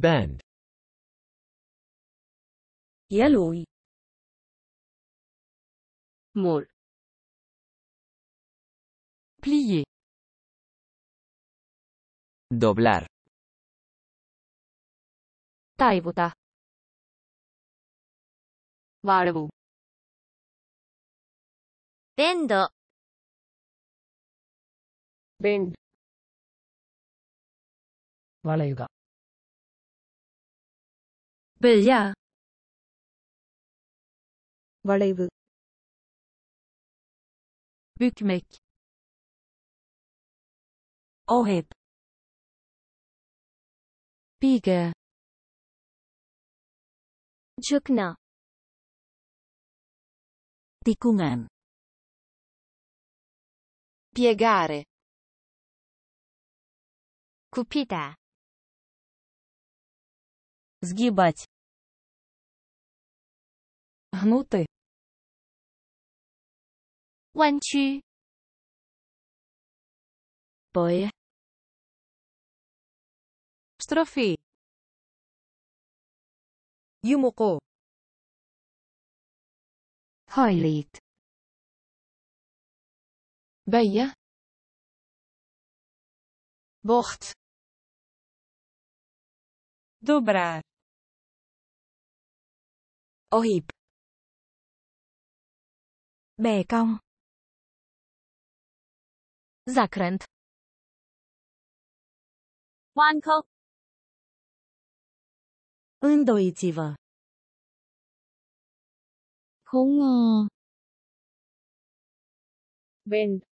Bend. E Mol. Plier. Doblar. Taivota. Valvu. Bendo. Bend. വളയുക böja வளைவு bükmek ohep biege झुकना tikungan piegare Kupita! сгибать гнуты ванчи боя штрафи юмоко хайлит, böje bort dobrár Ohip. Bè cong. Zakręt. Łanko. Îndoiți-vă. Không ngò, Bend.